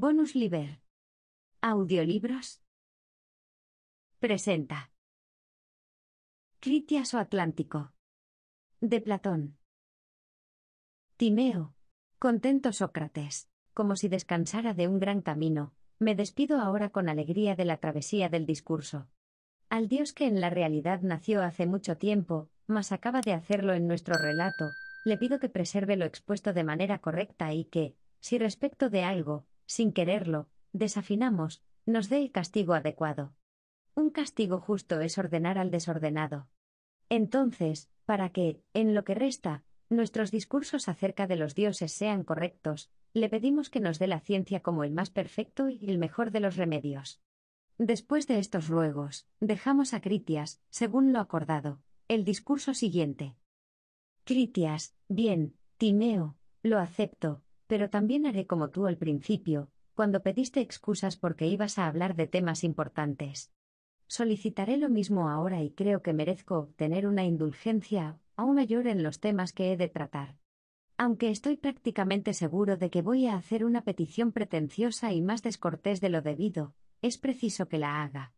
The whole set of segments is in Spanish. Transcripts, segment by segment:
Bonus Liber. Audiolibros. Presenta. Critias o Atlántico. De Platón. Timeo. Contento Sócrates, como si descansara de un gran camino, me despido ahora con alegría de la travesía del discurso. Al dios que en la realidad nació hace mucho tiempo, mas acaba de hacerlo en nuestro relato, le pido que preserve lo expuesto de manera correcta y que, si respecto de algo, sin quererlo, desafinamos, nos dé el castigo adecuado. Un castigo justo es ordenar al desordenado. Entonces, para que, en lo que resta, nuestros discursos acerca de los dioses sean correctos, le pedimos que nos dé la ciencia como el más perfecto y el mejor de los remedios. Después de estos ruegos, dejamos a Critias, según lo acordado, el discurso siguiente. Critias, bien, Timeo, lo acepto, pero también haré como tú al principio, cuando pediste excusas porque ibas a hablar de temas importantes. Solicitaré lo mismo ahora y creo que merezco obtener una indulgencia aún mayor en los temas que he de tratar. Aunque estoy prácticamente seguro de que voy a hacer una petición pretenciosa y más descortés de lo debido, es preciso que la haga.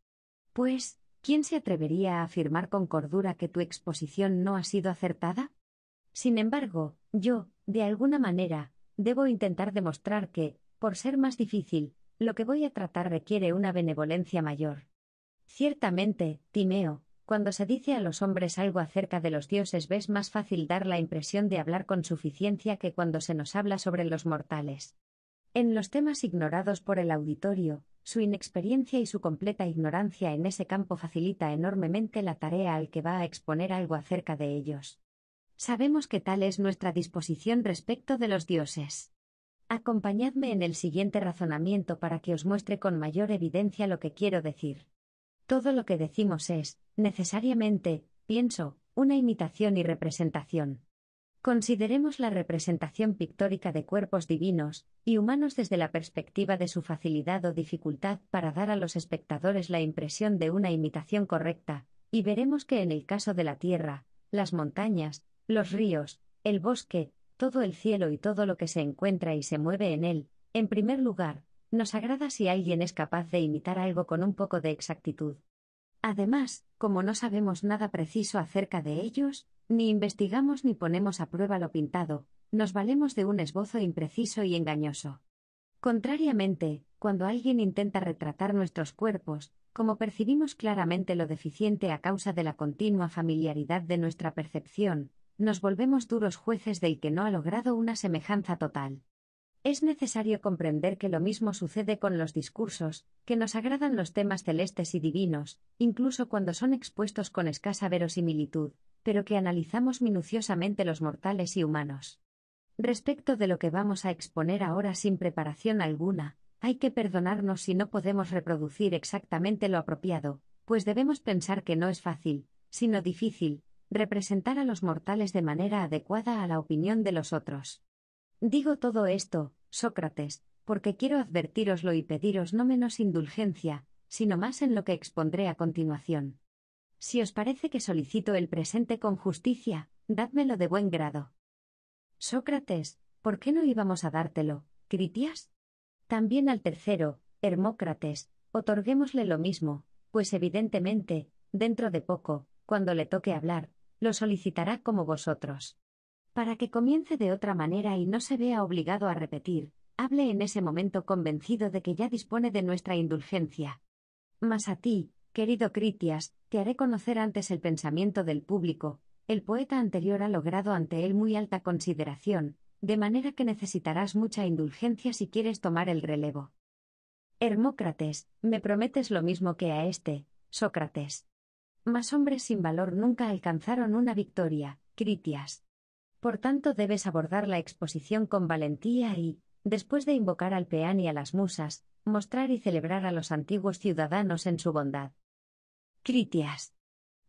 Pues, ¿quién se atrevería a afirmar con cordura que tu exposición no ha sido acertada? Sin embargo, yo, de alguna manera, Debo intentar demostrar que, por ser más difícil, lo que voy a tratar requiere una benevolencia mayor. Ciertamente, Timeo, cuando se dice a los hombres algo acerca de los dioses ves más fácil dar la impresión de hablar con suficiencia que cuando se nos habla sobre los mortales. En los temas ignorados por el auditorio, su inexperiencia y su completa ignorancia en ese campo facilita enormemente la tarea al que va a exponer algo acerca de ellos. Sabemos que tal es nuestra disposición respecto de los dioses. Acompañadme en el siguiente razonamiento para que os muestre con mayor evidencia lo que quiero decir. Todo lo que decimos es, necesariamente, pienso, una imitación y representación. Consideremos la representación pictórica de cuerpos divinos y humanos desde la perspectiva de su facilidad o dificultad para dar a los espectadores la impresión de una imitación correcta, y veremos que en el caso de la Tierra, las montañas, los ríos, el bosque, todo el cielo y todo lo que se encuentra y se mueve en él, en primer lugar, nos agrada si alguien es capaz de imitar algo con un poco de exactitud. Además, como no sabemos nada preciso acerca de ellos, ni investigamos ni ponemos a prueba lo pintado, nos valemos de un esbozo impreciso y engañoso. Contrariamente, cuando alguien intenta retratar nuestros cuerpos, como percibimos claramente lo deficiente a causa de la continua familiaridad de nuestra percepción, nos volvemos duros jueces del que no ha logrado una semejanza total. Es necesario comprender que lo mismo sucede con los discursos, que nos agradan los temas celestes y divinos, incluso cuando son expuestos con escasa verosimilitud, pero que analizamos minuciosamente los mortales y humanos. Respecto de lo que vamos a exponer ahora sin preparación alguna, hay que perdonarnos si no podemos reproducir exactamente lo apropiado, pues debemos pensar que no es fácil, sino difícil, representar a los mortales de manera adecuada a la opinión de los otros. Digo todo esto, Sócrates, porque quiero advertiroslo y pediros no menos indulgencia, sino más en lo que expondré a continuación. Si os parece que solicito el presente con justicia, dádmelo de buen grado. Sócrates, ¿por qué no íbamos a dártelo, Critias? También al tercero, Hermócrates, otorguémosle lo mismo, pues evidentemente, dentro de poco, cuando le toque hablar, lo solicitará como vosotros. Para que comience de otra manera y no se vea obligado a repetir, hable en ese momento convencido de que ya dispone de nuestra indulgencia. Mas a ti, querido Critias, te haré conocer antes el pensamiento del público, el poeta anterior ha logrado ante él muy alta consideración, de manera que necesitarás mucha indulgencia si quieres tomar el relevo. Hermócrates, me prometes lo mismo que a este, Sócrates. Mas hombres sin valor nunca alcanzaron una victoria, Critias. Por tanto debes abordar la exposición con valentía y, después de invocar al peán y a las musas, mostrar y celebrar a los antiguos ciudadanos en su bondad. Critias.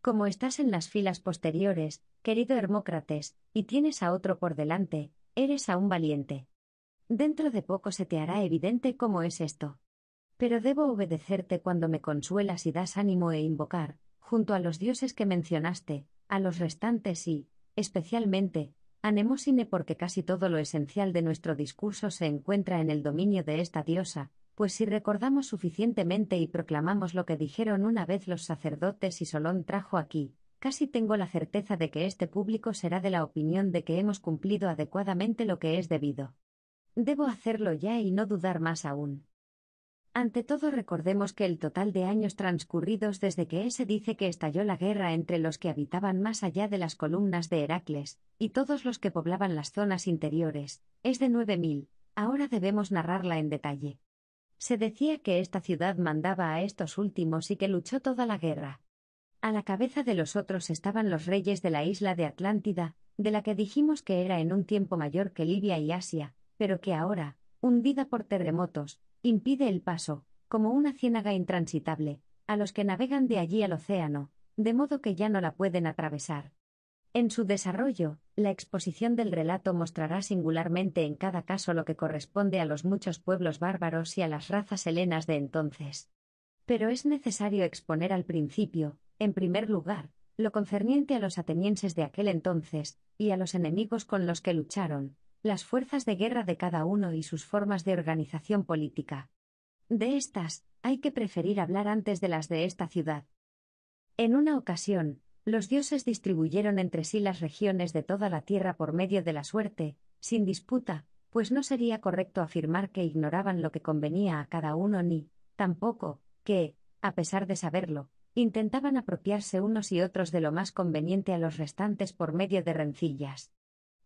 Como estás en las filas posteriores, querido Hermócrates, y tienes a otro por delante, eres aún valiente. Dentro de poco se te hará evidente cómo es esto. Pero debo obedecerte cuando me consuelas y das ánimo e invocar, junto a los dioses que mencionaste, a los restantes y, especialmente, a Nemosine porque casi todo lo esencial de nuestro discurso se encuentra en el dominio de esta diosa, pues si recordamos suficientemente y proclamamos lo que dijeron una vez los sacerdotes y Solón trajo aquí, casi tengo la certeza de que este público será de la opinión de que hemos cumplido adecuadamente lo que es debido. Debo hacerlo ya y no dudar más aún. Ante todo recordemos que el total de años transcurridos desde que se dice que estalló la guerra entre los que habitaban más allá de las columnas de Heracles, y todos los que poblaban las zonas interiores, es de 9.000, ahora debemos narrarla en detalle. Se decía que esta ciudad mandaba a estos últimos y que luchó toda la guerra. A la cabeza de los otros estaban los reyes de la isla de Atlántida, de la que dijimos que era en un tiempo mayor que Libia y Asia, pero que ahora, hundida por terremotos, impide el paso, como una ciénaga intransitable, a los que navegan de allí al océano, de modo que ya no la pueden atravesar. En su desarrollo, la exposición del relato mostrará singularmente en cada caso lo que corresponde a los muchos pueblos bárbaros y a las razas helenas de entonces. Pero es necesario exponer al principio, en primer lugar, lo concerniente a los atenienses de aquel entonces, y a los enemigos con los que lucharon, las fuerzas de guerra de cada uno y sus formas de organización política. De estas, hay que preferir hablar antes de las de esta ciudad. En una ocasión, los dioses distribuyeron entre sí las regiones de toda la tierra por medio de la suerte, sin disputa, pues no sería correcto afirmar que ignoraban lo que convenía a cada uno ni, tampoco, que, a pesar de saberlo, intentaban apropiarse unos y otros de lo más conveniente a los restantes por medio de rencillas.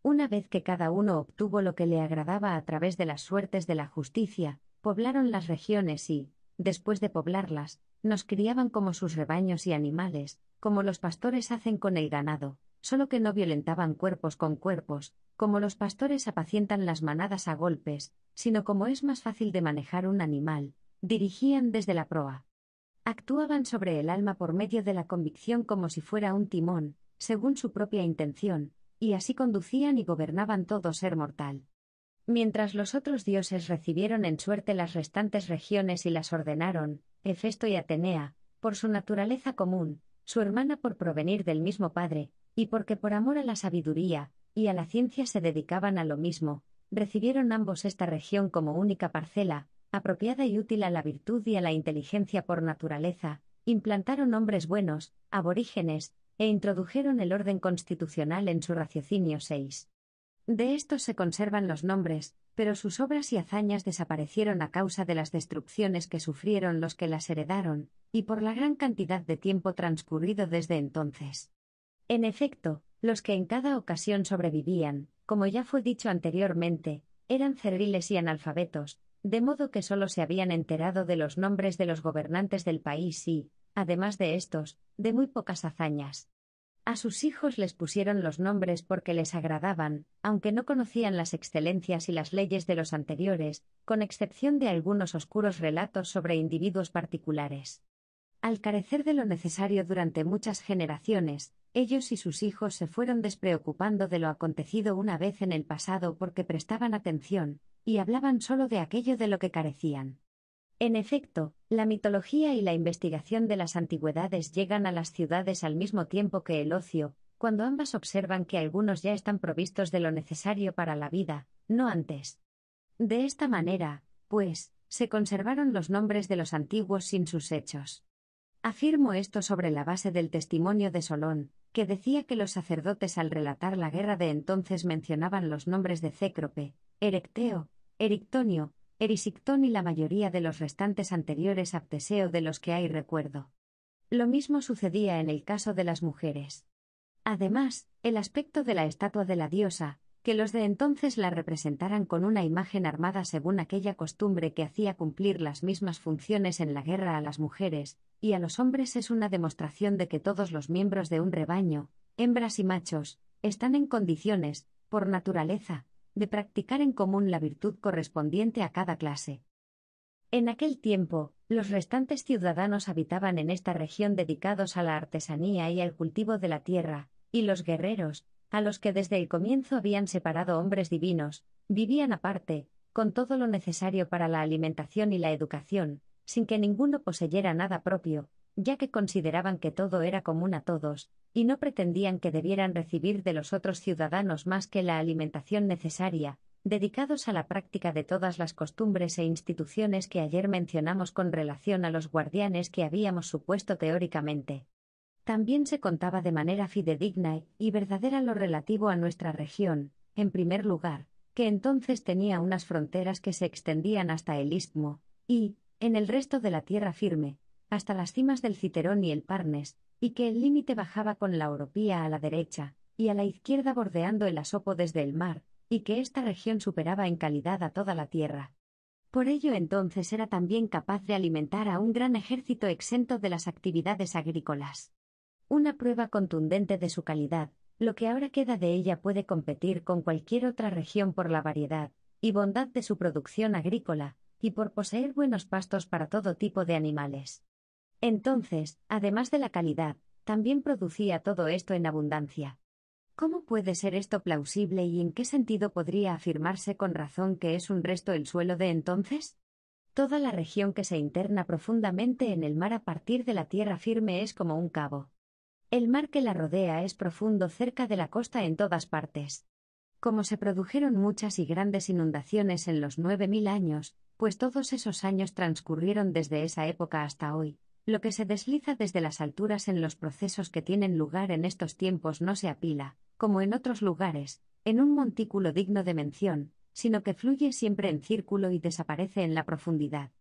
Una vez que cada uno obtuvo lo que le agradaba a través de las suertes de la justicia, poblaron las regiones y, después de poblarlas, nos criaban como sus rebaños y animales, como los pastores hacen con el ganado, solo que no violentaban cuerpos con cuerpos, como los pastores apacientan las manadas a golpes, sino como es más fácil de manejar un animal, dirigían desde la proa. Actuaban sobre el alma por medio de la convicción como si fuera un timón, según su propia intención, y así conducían y gobernaban todo ser mortal. Mientras los otros dioses recibieron en suerte las restantes regiones y las ordenaron, Hefesto y Atenea, por su naturaleza común, su hermana por provenir del mismo padre, y porque por amor a la sabiduría y a la ciencia se dedicaban a lo mismo, recibieron ambos esta región como única parcela, apropiada y útil a la virtud y a la inteligencia por naturaleza, implantaron hombres buenos, aborígenes, e introdujeron el orden constitucional en su raciocinio 6. De estos se conservan los nombres, pero sus obras y hazañas desaparecieron a causa de las destrucciones que sufrieron los que las heredaron, y por la gran cantidad de tiempo transcurrido desde entonces. En efecto, los que en cada ocasión sobrevivían, como ya fue dicho anteriormente, eran cerriles y analfabetos, de modo que solo se habían enterado de los nombres de los gobernantes del país y, además de estos, de muy pocas hazañas. A sus hijos les pusieron los nombres porque les agradaban, aunque no conocían las excelencias y las leyes de los anteriores, con excepción de algunos oscuros relatos sobre individuos particulares. Al carecer de lo necesario durante muchas generaciones, ellos y sus hijos se fueron despreocupando de lo acontecido una vez en el pasado porque prestaban atención, y hablaban solo de aquello de lo que carecían. En efecto, la mitología y la investigación de las antigüedades llegan a las ciudades al mismo tiempo que el ocio, cuando ambas observan que algunos ya están provistos de lo necesario para la vida, no antes. De esta manera, pues, se conservaron los nombres de los antiguos sin sus hechos. Afirmo esto sobre la base del testimonio de Solón, que decía que los sacerdotes al relatar la guerra de entonces mencionaban los nombres de Cécrope, Erecteo, Erictonio, Erisictón y la mayoría de los restantes anteriores a de los que hay recuerdo. Lo mismo sucedía en el caso de las mujeres. Además, el aspecto de la estatua de la diosa, que los de entonces la representaran con una imagen armada según aquella costumbre que hacía cumplir las mismas funciones en la guerra a las mujeres, y a los hombres es una demostración de que todos los miembros de un rebaño, hembras y machos, están en condiciones, por naturaleza, de practicar en común la virtud correspondiente a cada clase. En aquel tiempo, los restantes ciudadanos habitaban en esta región dedicados a la artesanía y al cultivo de la tierra, y los guerreros, a los que desde el comienzo habían separado hombres divinos, vivían aparte, con todo lo necesario para la alimentación y la educación, sin que ninguno poseyera nada propio, ya que consideraban que todo era común a todos, y no pretendían que debieran recibir de los otros ciudadanos más que la alimentación necesaria, dedicados a la práctica de todas las costumbres e instituciones que ayer mencionamos con relación a los guardianes que habíamos supuesto teóricamente. También se contaba de manera fidedigna y verdadera lo relativo a nuestra región, en primer lugar, que entonces tenía unas fronteras que se extendían hasta el istmo, y, en el resto de la tierra firme, hasta las cimas del Citerón y el Parnes, y que el límite bajaba con la Oropía a la derecha, y a la izquierda bordeando el Asopo desde el mar, y que esta región superaba en calidad a toda la tierra. Por ello entonces era también capaz de alimentar a un gran ejército exento de las actividades agrícolas. Una prueba contundente de su calidad, lo que ahora queda de ella puede competir con cualquier otra región por la variedad y bondad de su producción agrícola, y por poseer buenos pastos para todo tipo de animales. Entonces, además de la calidad, también producía todo esto en abundancia. ¿Cómo puede ser esto plausible y en qué sentido podría afirmarse con razón que es un resto el suelo de entonces? Toda la región que se interna profundamente en el mar a partir de la tierra firme es como un cabo. El mar que la rodea es profundo cerca de la costa en todas partes. Como se produjeron muchas y grandes inundaciones en los nueve mil años, pues todos esos años transcurrieron desde esa época hasta hoy, lo que se desliza desde las alturas en los procesos que tienen lugar en estos tiempos no se apila, como en otros lugares, en un montículo digno de mención, sino que fluye siempre en círculo y desaparece en la profundidad.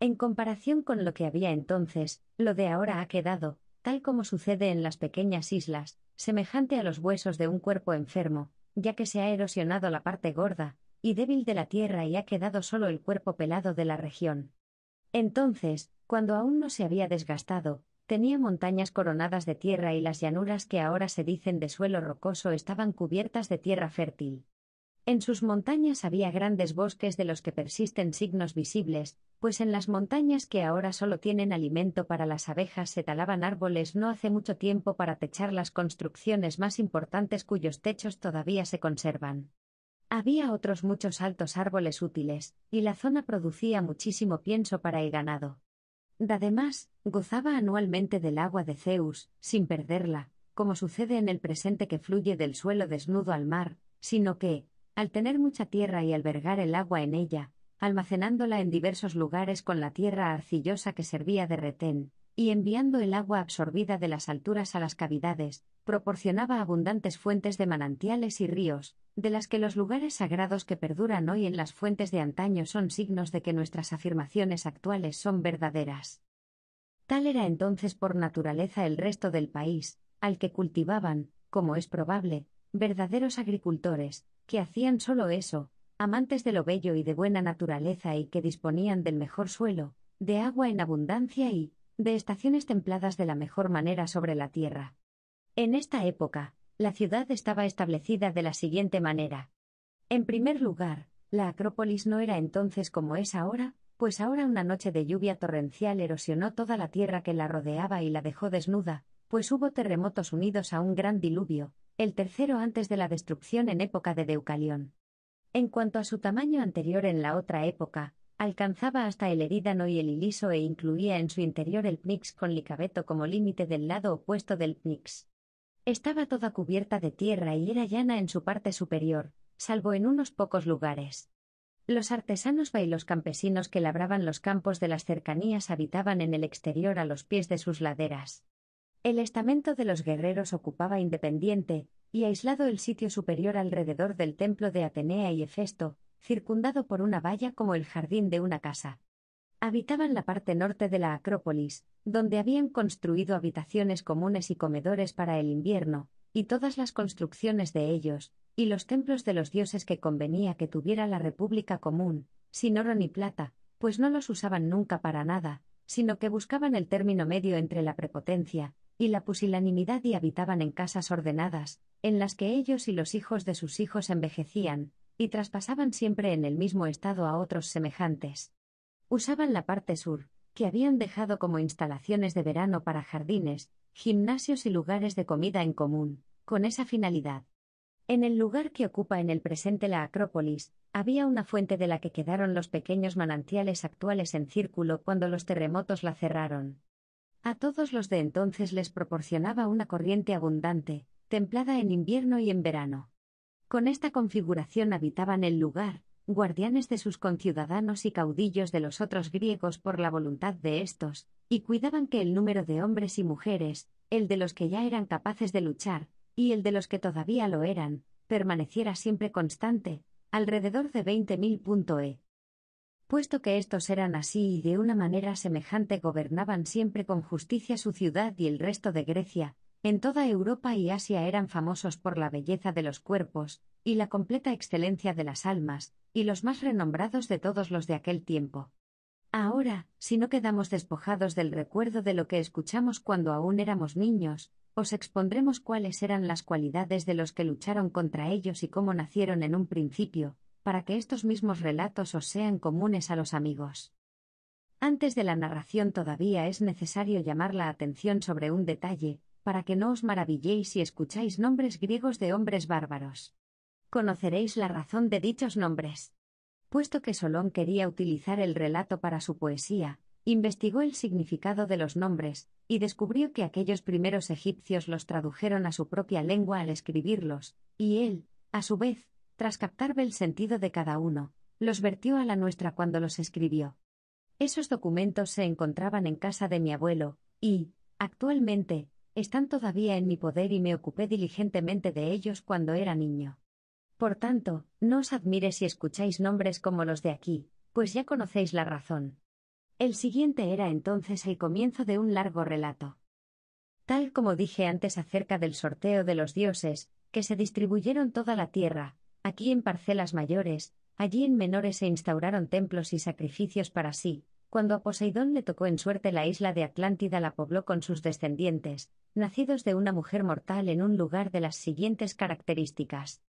En comparación con lo que había entonces, lo de ahora ha quedado, tal como sucede en las pequeñas islas, semejante a los huesos de un cuerpo enfermo, ya que se ha erosionado la parte gorda y débil de la tierra y ha quedado solo el cuerpo pelado de la región. Entonces, cuando aún no se había desgastado, tenía montañas coronadas de tierra y las llanuras que ahora se dicen de suelo rocoso estaban cubiertas de tierra fértil. En sus montañas había grandes bosques de los que persisten signos visibles, pues en las montañas que ahora solo tienen alimento para las abejas se talaban árboles no hace mucho tiempo para techar las construcciones más importantes cuyos techos todavía se conservan. Había otros muchos altos árboles útiles, y la zona producía muchísimo pienso para el ganado. Además, gozaba anualmente del agua de Zeus, sin perderla, como sucede en el presente que fluye del suelo desnudo al mar, sino que, al tener mucha tierra y albergar el agua en ella, almacenándola en diversos lugares con la tierra arcillosa que servía de retén, y enviando el agua absorbida de las alturas a las cavidades, proporcionaba abundantes fuentes de manantiales y ríos, de las que los lugares sagrados que perduran hoy en las fuentes de antaño son signos de que nuestras afirmaciones actuales son verdaderas. Tal era entonces por naturaleza el resto del país, al que cultivaban, como es probable, verdaderos agricultores, que hacían solo eso, amantes de lo bello y de buena naturaleza y que disponían del mejor suelo, de agua en abundancia y, de estaciones templadas de la mejor manera sobre la Tierra. En esta época, la ciudad estaba establecida de la siguiente manera. En primer lugar, la Acrópolis no era entonces como es ahora, pues ahora una noche de lluvia torrencial erosionó toda la tierra que la rodeaba y la dejó desnuda, pues hubo terremotos unidos a un gran diluvio, el tercero antes de la destrucción en época de Deucalión. En cuanto a su tamaño anterior en la otra época, alcanzaba hasta el erídano y el iliso e incluía en su interior el pnix con licabeto como límite del lado opuesto del pnix. Estaba toda cubierta de tierra y era llana en su parte superior, salvo en unos pocos lugares. Los artesanos y campesinos que labraban los campos de las cercanías habitaban en el exterior a los pies de sus laderas. El estamento de los guerreros ocupaba independiente y aislado el sitio superior alrededor del templo de Atenea y Hefesto, circundado por una valla como el jardín de una casa. Habitaban la parte norte de la Acrópolis, donde habían construido habitaciones comunes y comedores para el invierno, y todas las construcciones de ellos, y los templos de los dioses que convenía que tuviera la República común, sin oro ni plata, pues no los usaban nunca para nada, sino que buscaban el término medio entre la prepotencia y la pusilanimidad y habitaban en casas ordenadas, en las que ellos y los hijos de sus hijos envejecían, y traspasaban siempre en el mismo estado a otros semejantes. Usaban la parte sur, que habían dejado como instalaciones de verano para jardines, gimnasios y lugares de comida en común, con esa finalidad. En el lugar que ocupa en el presente la Acrópolis, había una fuente de la que quedaron los pequeños manantiales actuales en círculo cuando los terremotos la cerraron. A todos los de entonces les proporcionaba una corriente abundante, templada en invierno y en verano. Con esta configuración habitaban el lugar, guardianes de sus conciudadanos y caudillos de los otros griegos por la voluntad de estos, y cuidaban que el número de hombres y mujeres, el de los que ya eran capaces de luchar, y el de los que todavía lo eran, permaneciera siempre constante, alrededor de E. Puesto que estos eran así y de una manera semejante gobernaban siempre con justicia su ciudad y el resto de Grecia, en toda Europa y Asia eran famosos por la belleza de los cuerpos, y la completa excelencia de las almas, y los más renombrados de todos los de aquel tiempo. Ahora, si no quedamos despojados del recuerdo de lo que escuchamos cuando aún éramos niños, os expondremos cuáles eran las cualidades de los que lucharon contra ellos y cómo nacieron en un principio, para que estos mismos relatos os sean comunes a los amigos. Antes de la narración todavía es necesario llamar la atención sobre un detalle, para que no os maravilléis si escucháis nombres griegos de hombres bárbaros. Conoceréis la razón de dichos nombres. Puesto que Solón quería utilizar el relato para su poesía, investigó el significado de los nombres, y descubrió que aquellos primeros egipcios los tradujeron a su propia lengua al escribirlos, y él, a su vez, tras captar el sentido de cada uno, los vertió a la nuestra cuando los escribió. Esos documentos se encontraban en casa de mi abuelo, y, actualmente, están todavía en mi poder y me ocupé diligentemente de ellos cuando era niño. Por tanto, no os admire si escucháis nombres como los de aquí, pues ya conocéis la razón. El siguiente era entonces el comienzo de un largo relato. Tal como dije antes acerca del sorteo de los dioses, que se distribuyeron toda la tierra, aquí en parcelas mayores, allí en menores se instauraron templos y sacrificios para sí, cuando a Poseidón le tocó en suerte la isla de Atlántida la pobló con sus descendientes, nacidos de una mujer mortal en un lugar de las siguientes características.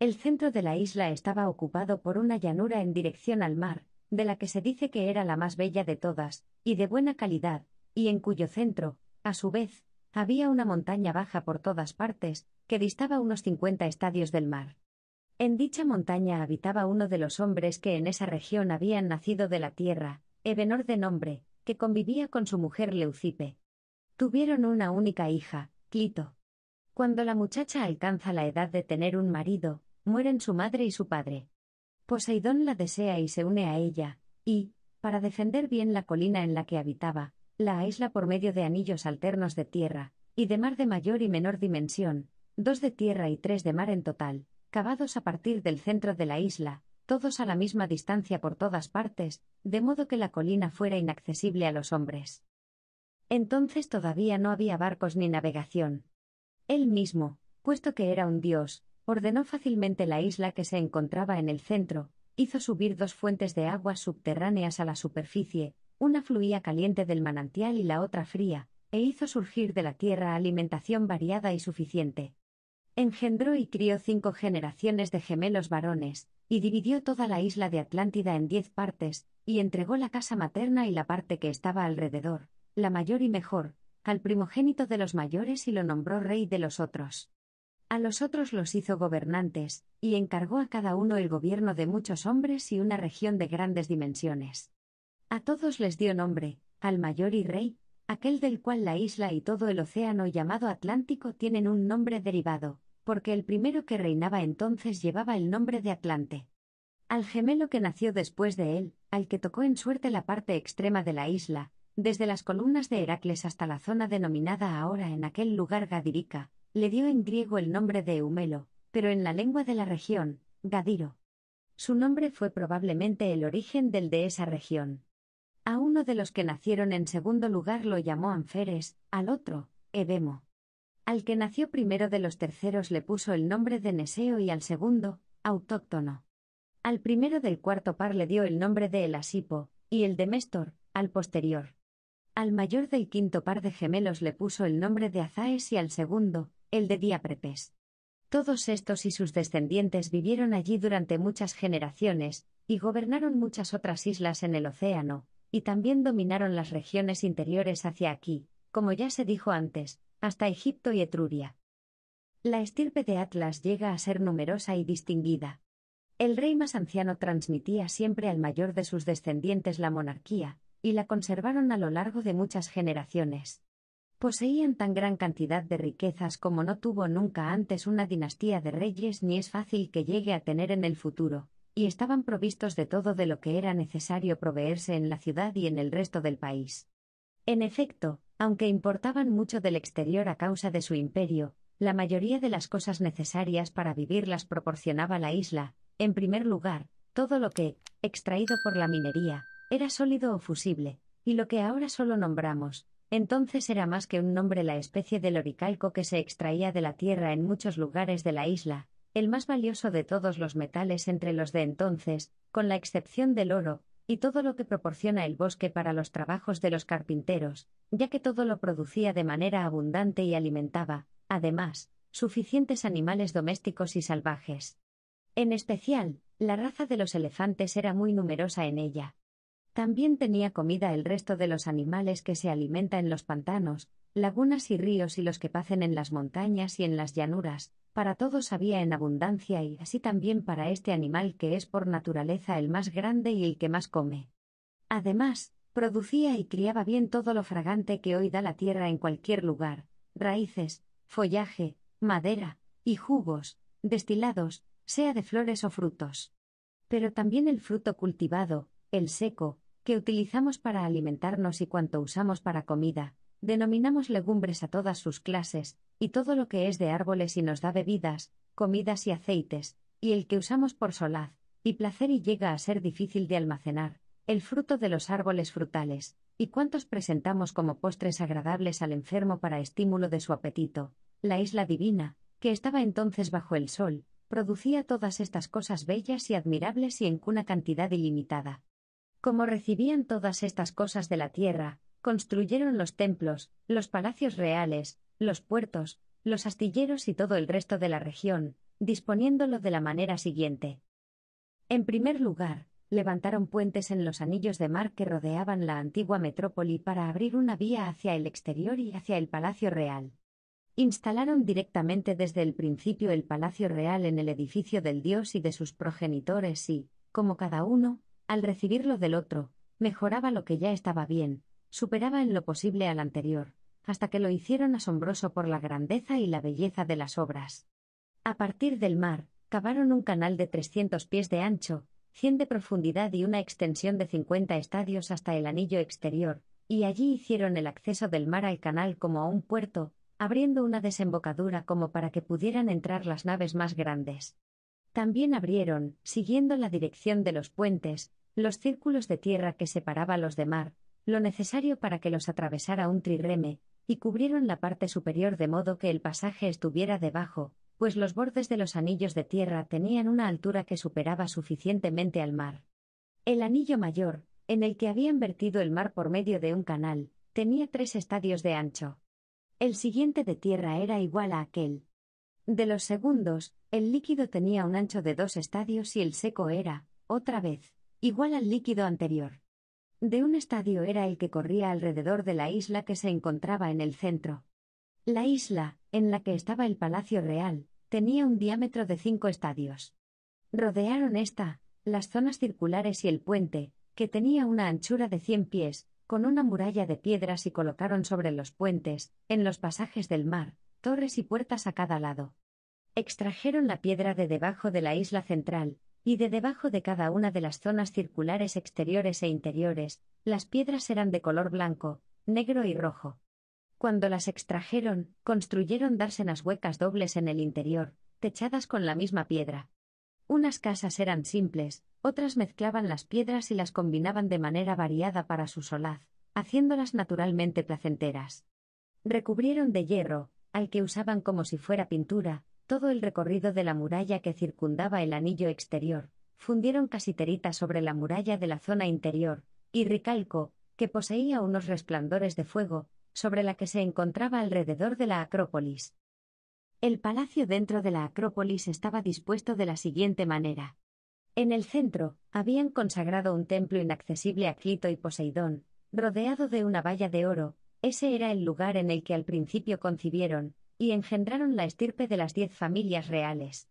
El centro de la isla estaba ocupado por una llanura en dirección al mar, de la que se dice que era la más bella de todas, y de buena calidad, y en cuyo centro, a su vez, había una montaña baja por todas partes, que distaba unos cincuenta estadios del mar. En dicha montaña habitaba uno de los hombres que en esa región habían nacido de la tierra, Ebenor de nombre, que convivía con su mujer Leucipe. Tuvieron una única hija, Clito. Cuando la muchacha alcanza la edad de tener un marido, mueren su madre y su padre. Poseidón la desea y se une a ella, y, para defender bien la colina en la que habitaba, la aísla por medio de anillos alternos de tierra, y de mar de mayor y menor dimensión, dos de tierra y tres de mar en total, cavados a partir del centro de la isla, todos a la misma distancia por todas partes, de modo que la colina fuera inaccesible a los hombres. Entonces todavía no había barcos ni navegación. Él mismo, puesto que era un dios, ordenó fácilmente la isla que se encontraba en el centro, hizo subir dos fuentes de aguas subterráneas a la superficie, una fluía caliente del manantial y la otra fría, e hizo surgir de la tierra alimentación variada y suficiente. Engendró y crió cinco generaciones de gemelos varones, y dividió toda la isla de Atlántida en diez partes, y entregó la casa materna y la parte que estaba alrededor, la mayor y mejor, al primogénito de los mayores y lo nombró rey de los otros. A los otros los hizo gobernantes, y encargó a cada uno el gobierno de muchos hombres y una región de grandes dimensiones. A todos les dio nombre, al mayor y rey, aquel del cual la isla y todo el océano llamado Atlántico tienen un nombre derivado, porque el primero que reinaba entonces llevaba el nombre de Atlante. Al gemelo que nació después de él, al que tocó en suerte la parte extrema de la isla, desde las columnas de Heracles hasta la zona denominada ahora en aquel lugar Gadirica, le dio en griego el nombre de Eumelo, pero en la lengua de la región, Gadiro. Su nombre fue probablemente el origen del de esa región. A uno de los que nacieron en segundo lugar lo llamó Anferes, al otro, Ebemo. Al que nació primero de los terceros le puso el nombre de Neseo y al segundo, autóctono. Al primero del cuarto par le dio el nombre de Elasipo, y el de Méstor, al posterior. Al mayor del quinto par de gemelos le puso el nombre de Azaes y al segundo, el de Diaprepes. Todos estos y sus descendientes vivieron allí durante muchas generaciones, y gobernaron muchas otras islas en el océano, y también dominaron las regiones interiores hacia aquí, como ya se dijo antes, hasta Egipto y Etruria. La estirpe de Atlas llega a ser numerosa y distinguida. El rey más anciano transmitía siempre al mayor de sus descendientes la monarquía, y la conservaron a lo largo de muchas generaciones. Poseían tan gran cantidad de riquezas como no tuvo nunca antes una dinastía de reyes ni es fácil que llegue a tener en el futuro, y estaban provistos de todo de lo que era necesario proveerse en la ciudad y en el resto del país. En efecto, aunque importaban mucho del exterior a causa de su imperio, la mayoría de las cosas necesarias para vivir las proporcionaba la isla. En primer lugar, todo lo que, extraído por la minería, era sólido o fusible, y lo que ahora solo nombramos, entonces era más que un nombre la especie del oricalco que se extraía de la tierra en muchos lugares de la isla, el más valioso de todos los metales entre los de entonces, con la excepción del oro, y todo lo que proporciona el bosque para los trabajos de los carpinteros, ya que todo lo producía de manera abundante y alimentaba, además, suficientes animales domésticos y salvajes. En especial, la raza de los elefantes era muy numerosa en ella, también tenía comida el resto de los animales que se alimenta en los pantanos, lagunas y ríos y los que pacen en las montañas y en las llanuras, para todos había en abundancia y así también para este animal que es por naturaleza el más grande y el que más come. Además, producía y criaba bien todo lo fragante que hoy da la tierra en cualquier lugar, raíces, follaje, madera, y jugos, destilados, sea de flores o frutos. Pero también el fruto cultivado, el seco, que utilizamos para alimentarnos y cuanto usamos para comida, denominamos legumbres a todas sus clases, y todo lo que es de árboles y nos da bebidas, comidas y aceites, y el que usamos por solaz, y placer y llega a ser difícil de almacenar, el fruto de los árboles frutales, y cuantos presentamos como postres agradables al enfermo para estímulo de su apetito, la isla divina, que estaba entonces bajo el sol, producía todas estas cosas bellas y admirables y en una cantidad ilimitada. Como recibían todas estas cosas de la tierra, construyeron los templos, los palacios reales, los puertos, los astilleros y todo el resto de la región, disponiéndolo de la manera siguiente. En primer lugar, levantaron puentes en los anillos de mar que rodeaban la antigua metrópoli para abrir una vía hacia el exterior y hacia el Palacio Real. Instalaron directamente desde el principio el Palacio Real en el edificio del dios y de sus progenitores y, como cada uno, al recibirlo del otro, mejoraba lo que ya estaba bien, superaba en lo posible al anterior, hasta que lo hicieron asombroso por la grandeza y la belleza de las obras. A partir del mar, cavaron un canal de 300 pies de ancho, 100 de profundidad y una extensión de 50 estadios hasta el anillo exterior, y allí hicieron el acceso del mar al canal como a un puerto, abriendo una desembocadura como para que pudieran entrar las naves más grandes. También abrieron, siguiendo la dirección de los puentes, los círculos de tierra que separaba los de mar, lo necesario para que los atravesara un trireme, y cubrieron la parte superior de modo que el pasaje estuviera debajo, pues los bordes de los anillos de tierra tenían una altura que superaba suficientemente al mar. El anillo mayor, en el que habían vertido el mar por medio de un canal, tenía tres estadios de ancho. El siguiente de tierra era igual a aquel, de los segundos, el líquido tenía un ancho de dos estadios y el seco era, otra vez, igual al líquido anterior. De un estadio era el que corría alrededor de la isla que se encontraba en el centro. La isla, en la que estaba el Palacio Real, tenía un diámetro de cinco estadios. Rodearon esta, las zonas circulares y el puente, que tenía una anchura de cien pies, con una muralla de piedras y colocaron sobre los puentes, en los pasajes del mar, torres y puertas a cada lado. Extrajeron la piedra de debajo de la isla central, y de debajo de cada una de las zonas circulares exteriores e interiores, las piedras eran de color blanco, negro y rojo. Cuando las extrajeron, construyeron dársenas huecas dobles en el interior, techadas con la misma piedra. Unas casas eran simples, otras mezclaban las piedras y las combinaban de manera variada para su solaz, haciéndolas naturalmente placenteras. Recubrieron de hierro, al que usaban como si fuera pintura, todo el recorrido de la muralla que circundaba el anillo exterior, fundieron casiterita sobre la muralla de la zona interior, y Ricalco, que poseía unos resplandores de fuego, sobre la que se encontraba alrededor de la Acrópolis. El palacio dentro de la Acrópolis estaba dispuesto de la siguiente manera. En el centro, habían consagrado un templo inaccesible a Clito y Poseidón, rodeado de una valla de oro, ese era el lugar en el que al principio concibieron y engendraron la estirpe de las diez familias reales.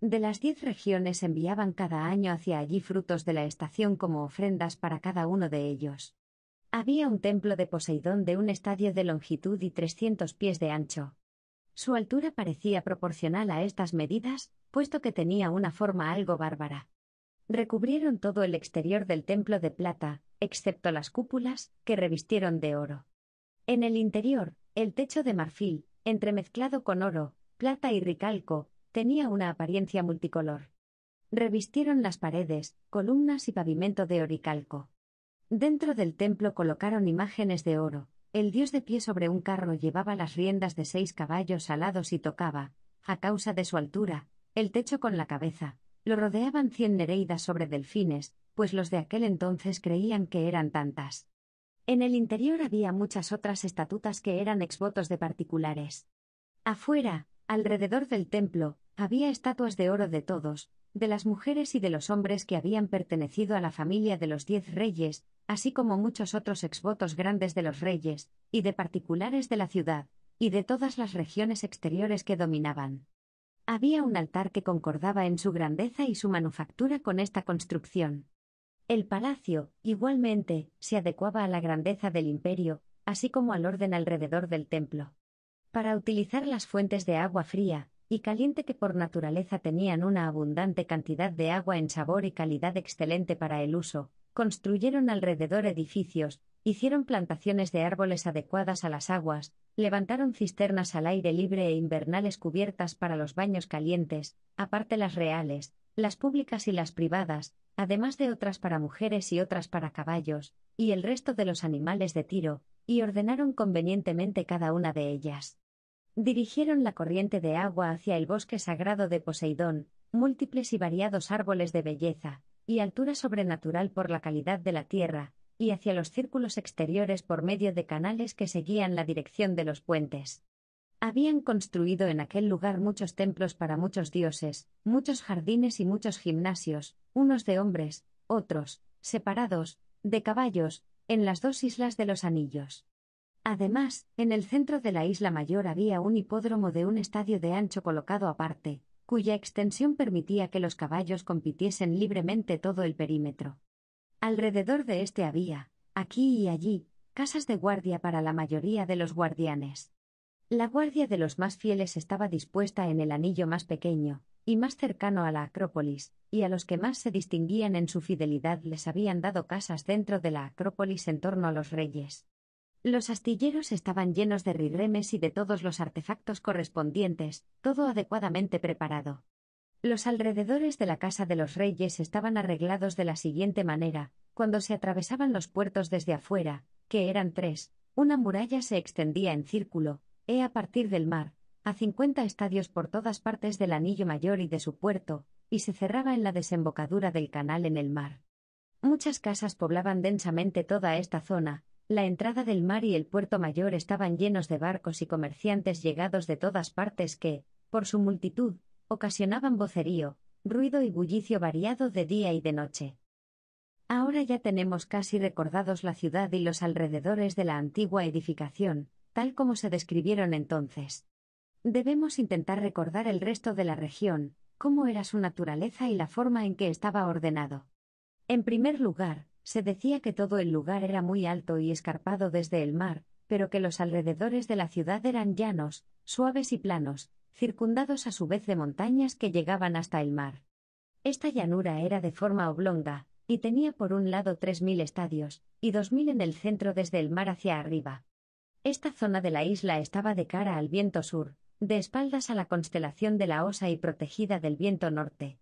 De las diez regiones enviaban cada año hacia allí frutos de la estación como ofrendas para cada uno de ellos. Había un templo de Poseidón de un estadio de longitud y 300 pies de ancho. Su altura parecía proporcional a estas medidas, puesto que tenía una forma algo bárbara. Recubrieron todo el exterior del templo de plata, excepto las cúpulas, que revistieron de oro. En el interior, el techo de marfil, entremezclado con oro, plata y ricalco, tenía una apariencia multicolor. Revistieron las paredes, columnas y pavimento de oricalco. Dentro del templo colocaron imágenes de oro. El dios de pie sobre un carro llevaba las riendas de seis caballos alados y tocaba, a causa de su altura, el techo con la cabeza. Lo rodeaban cien nereidas sobre delfines, pues los de aquel entonces creían que eran tantas. En el interior había muchas otras estatutas que eran exvotos de particulares. Afuera, alrededor del templo, había estatuas de oro de todos, de las mujeres y de los hombres que habían pertenecido a la familia de los diez reyes, así como muchos otros exvotos grandes de los reyes, y de particulares de la ciudad, y de todas las regiones exteriores que dominaban. Había un altar que concordaba en su grandeza y su manufactura con esta construcción. El palacio, igualmente, se adecuaba a la grandeza del imperio, así como al orden alrededor del templo. Para utilizar las fuentes de agua fría y caliente que por naturaleza tenían una abundante cantidad de agua en sabor y calidad excelente para el uso, construyeron alrededor edificios, hicieron plantaciones de árboles adecuadas a las aguas, levantaron cisternas al aire libre e invernales cubiertas para los baños calientes, aparte las reales, las públicas y las privadas, además de otras para mujeres y otras para caballos, y el resto de los animales de tiro, y ordenaron convenientemente cada una de ellas. Dirigieron la corriente de agua hacia el bosque sagrado de Poseidón, múltiples y variados árboles de belleza, y altura sobrenatural por la calidad de la tierra, y hacia los círculos exteriores por medio de canales que seguían la dirección de los puentes. Habían construido en aquel lugar muchos templos para muchos dioses, muchos jardines y muchos gimnasios, unos de hombres, otros, separados, de caballos, en las dos islas de los anillos. Además, en el centro de la isla mayor había un hipódromo de un estadio de ancho colocado aparte, cuya extensión permitía que los caballos compitiesen libremente todo el perímetro. Alrededor de este había, aquí y allí, casas de guardia para la mayoría de los guardianes. La guardia de los más fieles estaba dispuesta en el anillo más pequeño, y más cercano a la Acrópolis, y a los que más se distinguían en su fidelidad les habían dado casas dentro de la Acrópolis en torno a los reyes. Los astilleros estaban llenos de ridremes y de todos los artefactos correspondientes, todo adecuadamente preparado. Los alrededores de la casa de los reyes estaban arreglados de la siguiente manera, cuando se atravesaban los puertos desde afuera, que eran tres, una muralla se extendía en círculo, He a partir del mar, a cincuenta estadios por todas partes del Anillo Mayor y de su puerto, y se cerraba en la desembocadura del canal en el mar. Muchas casas poblaban densamente toda esta zona, la entrada del mar y el puerto mayor estaban llenos de barcos y comerciantes llegados de todas partes que, por su multitud, ocasionaban vocerío, ruido y bullicio variado de día y de noche. Ahora ya tenemos casi recordados la ciudad y los alrededores de la antigua edificación, tal como se describieron entonces. Debemos intentar recordar el resto de la región, cómo era su naturaleza y la forma en que estaba ordenado. En primer lugar, se decía que todo el lugar era muy alto y escarpado desde el mar, pero que los alrededores de la ciudad eran llanos, suaves y planos, circundados a su vez de montañas que llegaban hasta el mar. Esta llanura era de forma oblonga, y tenía por un lado tres mil estadios, y dos mil en el centro desde el mar hacia arriba. Esta zona de la isla estaba de cara al viento sur, de espaldas a la constelación de la Osa y protegida del viento norte.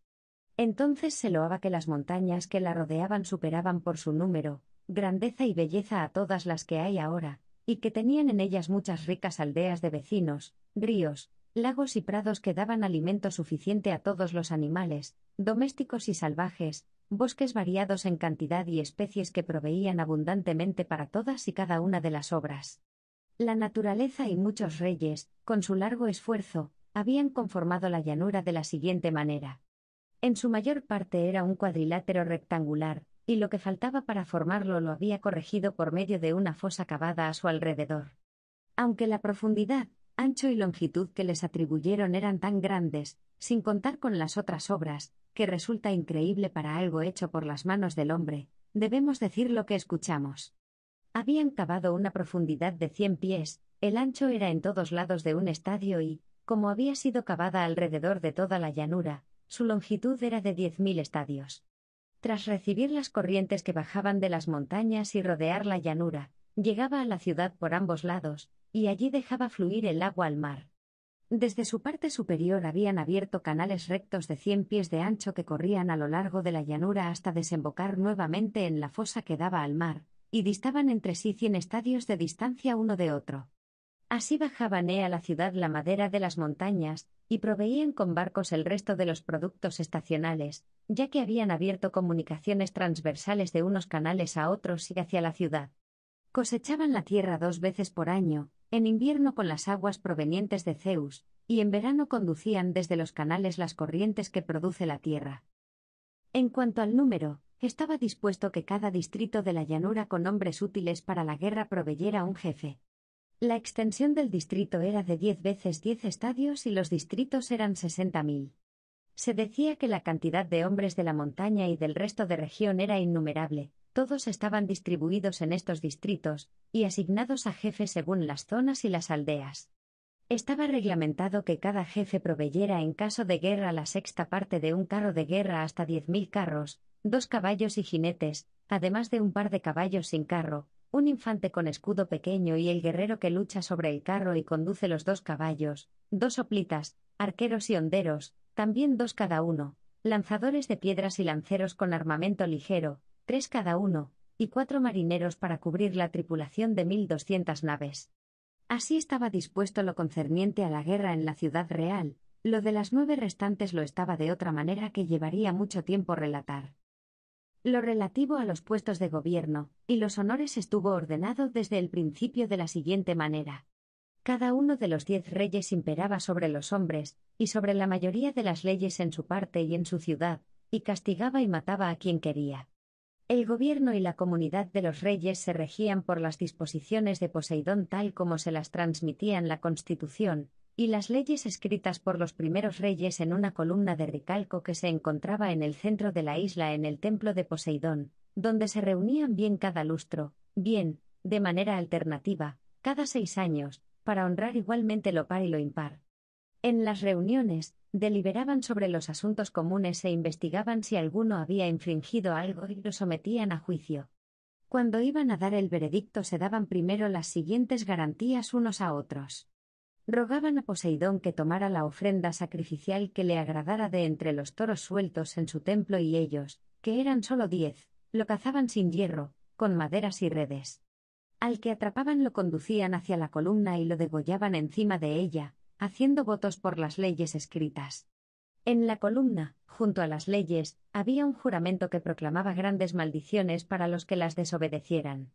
Entonces se loaba que las montañas que la rodeaban superaban por su número, grandeza y belleza a todas las que hay ahora, y que tenían en ellas muchas ricas aldeas de vecinos, ríos, lagos y prados que daban alimento suficiente a todos los animales, domésticos y salvajes, bosques variados en cantidad y especies que proveían abundantemente para todas y cada una de las obras. La naturaleza y muchos reyes, con su largo esfuerzo, habían conformado la llanura de la siguiente manera. En su mayor parte era un cuadrilátero rectangular, y lo que faltaba para formarlo lo había corregido por medio de una fosa cavada a su alrededor. Aunque la profundidad, ancho y longitud que les atribuyeron eran tan grandes, sin contar con las otras obras, que resulta increíble para algo hecho por las manos del hombre, debemos decir lo que escuchamos. Habían cavado una profundidad de 100 pies, el ancho era en todos lados de un estadio y, como había sido cavada alrededor de toda la llanura, su longitud era de 10.000 estadios. Tras recibir las corrientes que bajaban de las montañas y rodear la llanura, llegaba a la ciudad por ambos lados, y allí dejaba fluir el agua al mar. Desde su parte superior habían abierto canales rectos de 100 pies de ancho que corrían a lo largo de la llanura hasta desembocar nuevamente en la fosa que daba al mar, y distaban entre sí cien estadios de distancia uno de otro. Así bajaban eh, a la ciudad la madera de las montañas, y proveían con barcos el resto de los productos estacionales, ya que habían abierto comunicaciones transversales de unos canales a otros y hacia la ciudad. Cosechaban la tierra dos veces por año, en invierno con las aguas provenientes de Zeus, y en verano conducían desde los canales las corrientes que produce la tierra. En cuanto al número, estaba dispuesto que cada distrito de la llanura con hombres útiles para la guerra proveyera un jefe. La extensión del distrito era de 10 veces 10 estadios y los distritos eran 60.000. Se decía que la cantidad de hombres de la montaña y del resto de región era innumerable, todos estaban distribuidos en estos distritos, y asignados a jefes según las zonas y las aldeas. Estaba reglamentado que cada jefe proveyera en caso de guerra la sexta parte de un carro de guerra hasta mil carros, dos caballos y jinetes, además de un par de caballos sin carro, un infante con escudo pequeño y el guerrero que lucha sobre el carro y conduce los dos caballos, dos soplitas, arqueros y honderos, también dos cada uno, lanzadores de piedras y lanceros con armamento ligero, tres cada uno, y cuatro marineros para cubrir la tripulación de 1.200 naves. Así estaba dispuesto lo concerniente a la guerra en la ciudad real, lo de las nueve restantes lo estaba de otra manera que llevaría mucho tiempo relatar. Lo relativo a los puestos de gobierno y los honores estuvo ordenado desde el principio de la siguiente manera. Cada uno de los diez reyes imperaba sobre los hombres, y sobre la mayoría de las leyes en su parte y en su ciudad, y castigaba y mataba a quien quería. El gobierno y la comunidad de los reyes se regían por las disposiciones de Poseidón tal como se las transmitían la Constitución, y las leyes escritas por los primeros reyes en una columna de recalco que se encontraba en el centro de la isla en el templo de Poseidón, donde se reunían bien cada lustro, bien, de manera alternativa, cada seis años, para honrar igualmente lo par y lo impar. En las reuniones, deliberaban sobre los asuntos comunes e investigaban si alguno había infringido algo y lo sometían a juicio. Cuando iban a dar el veredicto se daban primero las siguientes garantías unos a otros rogaban a Poseidón que tomara la ofrenda sacrificial que le agradara de entre los toros sueltos en su templo y ellos, que eran solo diez, lo cazaban sin hierro, con maderas y redes. Al que atrapaban lo conducían hacia la columna y lo degollaban encima de ella, haciendo votos por las leyes escritas. En la columna, junto a las leyes, había un juramento que proclamaba grandes maldiciones para los que las desobedecieran.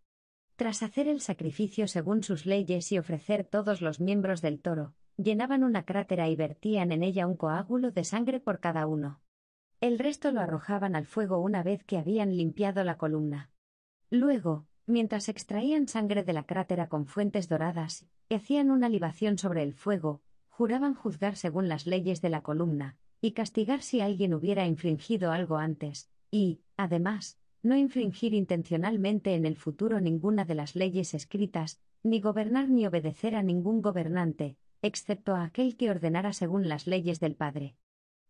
Tras hacer el sacrificio según sus leyes y ofrecer todos los miembros del toro, llenaban una crátera y vertían en ella un coágulo de sangre por cada uno. El resto lo arrojaban al fuego una vez que habían limpiado la columna. Luego, mientras extraían sangre de la crátera con fuentes doradas, hacían una libación sobre el fuego, juraban juzgar según las leyes de la columna, y castigar si alguien hubiera infringido algo antes, y, además, no infringir intencionalmente en el futuro ninguna de las leyes escritas, ni gobernar ni obedecer a ningún gobernante, excepto a aquel que ordenara según las leyes del Padre.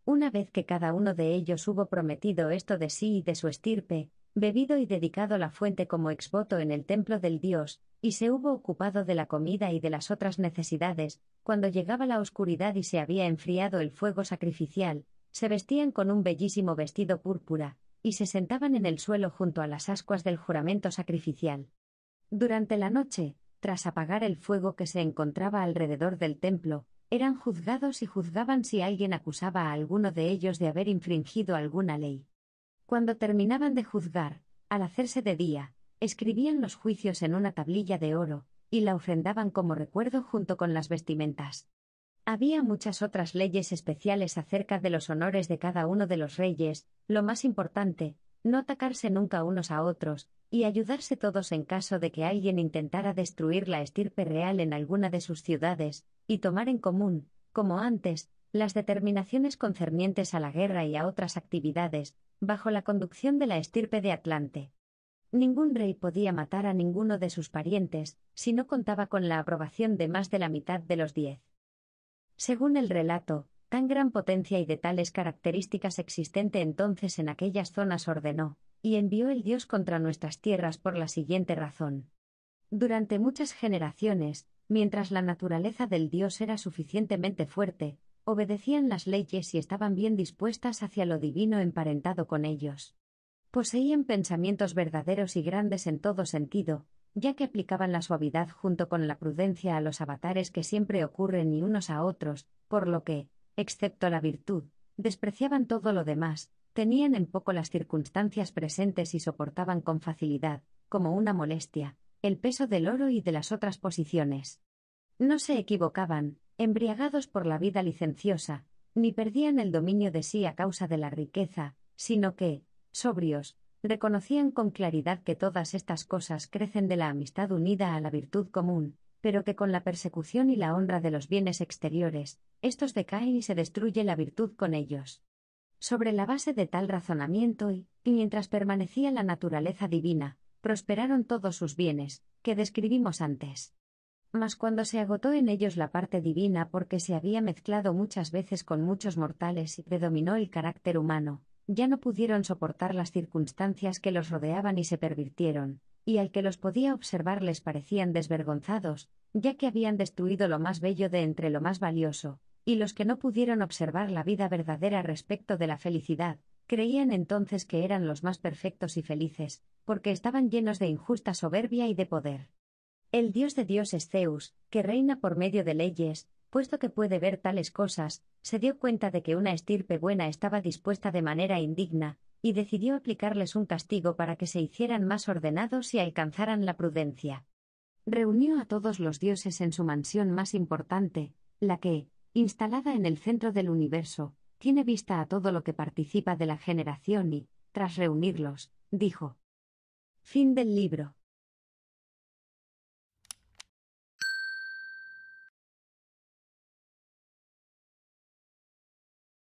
Una vez que cada uno de ellos hubo prometido esto de sí y de su estirpe, bebido y dedicado la fuente como exvoto en el templo del Dios, y se hubo ocupado de la comida y de las otras necesidades, cuando llegaba la oscuridad y se había enfriado el fuego sacrificial, se vestían con un bellísimo vestido púrpura, y se sentaban en el suelo junto a las ascuas del juramento sacrificial. Durante la noche, tras apagar el fuego que se encontraba alrededor del templo, eran juzgados y juzgaban si alguien acusaba a alguno de ellos de haber infringido alguna ley. Cuando terminaban de juzgar, al hacerse de día, escribían los juicios en una tablilla de oro, y la ofrendaban como recuerdo junto con las vestimentas. Había muchas otras leyes especiales acerca de los honores de cada uno de los reyes, lo más importante, no atacarse nunca unos a otros, y ayudarse todos en caso de que alguien intentara destruir la estirpe real en alguna de sus ciudades, y tomar en común, como antes, las determinaciones concernientes a la guerra y a otras actividades, bajo la conducción de la estirpe de Atlante. Ningún rey podía matar a ninguno de sus parientes, si no contaba con la aprobación de más de la mitad de los diez. Según el relato, tan gran potencia y de tales características existente entonces en aquellas zonas ordenó, y envió el Dios contra nuestras tierras por la siguiente razón. Durante muchas generaciones, mientras la naturaleza del Dios era suficientemente fuerte, obedecían las leyes y estaban bien dispuestas hacia lo divino emparentado con ellos. Poseían pensamientos verdaderos y grandes en todo sentido, ya que aplicaban la suavidad junto con la prudencia a los avatares que siempre ocurren y unos a otros, por lo que, excepto la virtud, despreciaban todo lo demás, tenían en poco las circunstancias presentes y soportaban con facilidad, como una molestia, el peso del oro y de las otras posiciones. No se equivocaban, embriagados por la vida licenciosa, ni perdían el dominio de sí a causa de la riqueza, sino que, sobrios, reconocían con claridad que todas estas cosas crecen de la amistad unida a la virtud común, pero que con la persecución y la honra de los bienes exteriores, estos decaen y se destruye la virtud con ellos. Sobre la base de tal razonamiento y, y mientras permanecía la naturaleza divina, prosperaron todos sus bienes, que describimos antes. Mas cuando se agotó en ellos la parte divina porque se había mezclado muchas veces con muchos mortales y predominó el carácter humano, ya no pudieron soportar las circunstancias que los rodeaban y se pervirtieron, y al que los podía observar les parecían desvergonzados, ya que habían destruido lo más bello de entre lo más valioso, y los que no pudieron observar la vida verdadera respecto de la felicidad, creían entonces que eran los más perfectos y felices, porque estaban llenos de injusta soberbia y de poder. El dios de dioses Zeus, que reina por medio de leyes, puesto que puede ver tales cosas, se dio cuenta de que una estirpe buena estaba dispuesta de manera indigna, y decidió aplicarles un castigo para que se hicieran más ordenados y alcanzaran la prudencia. Reunió a todos los dioses en su mansión más importante, la que, instalada en el centro del universo, tiene vista a todo lo que participa de la generación y, tras reunirlos, dijo. Fin del libro.